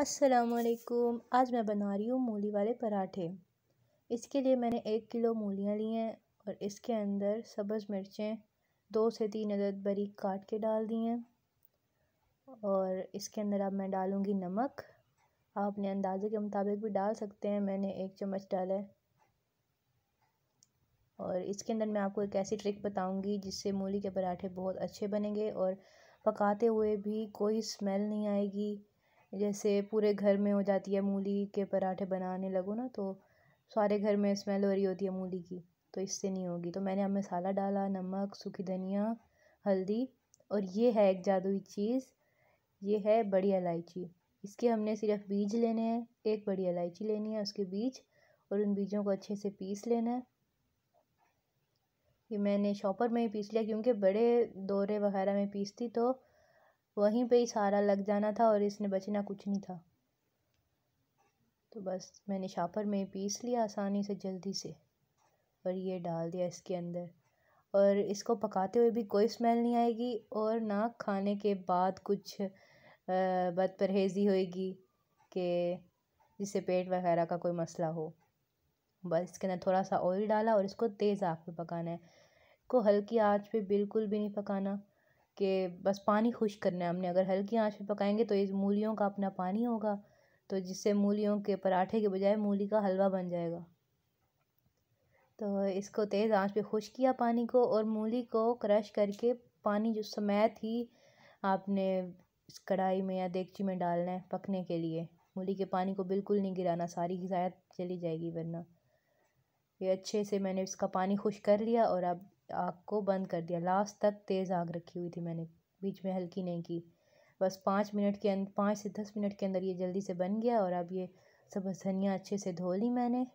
असलकुम आज मैं बना रही हूँ मूली वाले पराठे इसके लिए मैंने एक किलो मूलियाँ ली हैं और इसके अंदर सब्ज़ मिर्चें दो से तीन अदद बरीक काट के डाल दी हैं और इसके अंदर अब मैं डालूँगी नमक आप अपने अंदाजे के मुताबिक भी डाल सकते हैं मैंने एक चम्मच डाला है और इसके अंदर मैं आपको एक ऐसी ट्रिक बताऊँगी जिससे मूली के पराठे बहुत अच्छे बनेंगे और पकाते हुए भी कोई स्मेल नहीं आएगी जैसे पूरे घर में हो जाती है मूली के पराठे बनाने लगो ना तो सारे घर में स्मेल हो रही होती है मूली की तो इससे नहीं होगी तो मैंने अब मसाला डाला नमक सूखी धनिया हल्दी और ये है एक जादुई चीज़ ये है बड़ी इलायची इसके हमने सिर्फ बीज लेने हैं एक बड़ी इलायची लेनी है उसके बीज और उन बीजों को अच्छे से पीस लेना है ये मैंने शॉपर में ही पीस लिया क्योंकि बड़े दौरे वगैरह में पीसती तो वहीं पे ही सारा लग जाना था और इसने बचना कुछ नहीं था तो बस मैंने शापर में पीस लिया आसानी से जल्दी से और ये डाल दिया इसके अंदर और इसको पकाते हुए भी कोई स्मेल नहीं आएगी और ना खाने के बाद कुछ बदपरहेज़ी होएगी कि जिससे पेट वगैरह का कोई मसला हो बस इसके अंदर थोड़ा सा ऑयल डाला और इसको तेज़ आग पे पकाना है को हल्की आँच पे बिल्कुल भी नहीं पकाना कि बस पानी खुश करना है हमने अगर हल्की आंच पे पकाएंगे तो इस मूलियों का अपना पानी होगा तो जिससे मूलियों के पराठे के बजाय मूली का हलवा बन जाएगा तो इसको तेज़ आंच पे खुश किया पानी को और मूली को क्रश करके पानी जो समय थी आपने इस कढ़ाई में या देगची में डालना है पकने के लिए मूली के पानी को बिल्कुल नहीं गिराना सारी हिदायत चली जाएगी वरना ये अच्छे से मैंने इसका पानी खुश कर लिया और अब आग को बंद कर दिया लास्ट तक तेज़ आग रखी हुई थी मैंने बीच में हल्की नहीं की बस पाँच मिनट के अंदर पाँच से दस मिनट के अंदर ये जल्दी से बन गया और अब ये सब्ज़ धनिया अच्छे से धो ली मैंने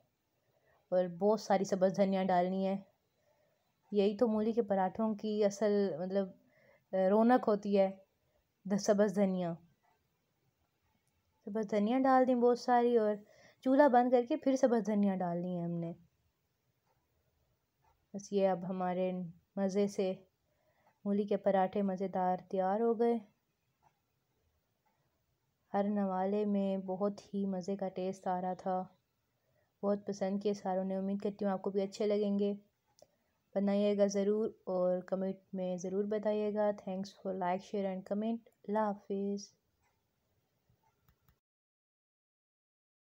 और बहुत सारी सब्ज़ धनिया डालनी है यही तो मूली के पराठों की असल मतलब रौनक होती है सब्ज़ धनिया सब्ज़ धनिया डाल दी बहुत सारी और चूल्हा बंद करके फिर सब्ज़ धनिया डालनी है हमने बस ये अब हमारे मज़े से मूली के पराठे मज़ेदार तैयार हो गए हर नवाले में बहुत ही मज़े का टेस्ट आ रहा था बहुत पसंद किए सारों ने उम्मीद करती हूँ आपको भी अच्छे लगेंगे बनाइएगा ज़रूर और कमेंट में ज़रूर बताइएगा thanks for like share and comment अल्लाह हाफिज़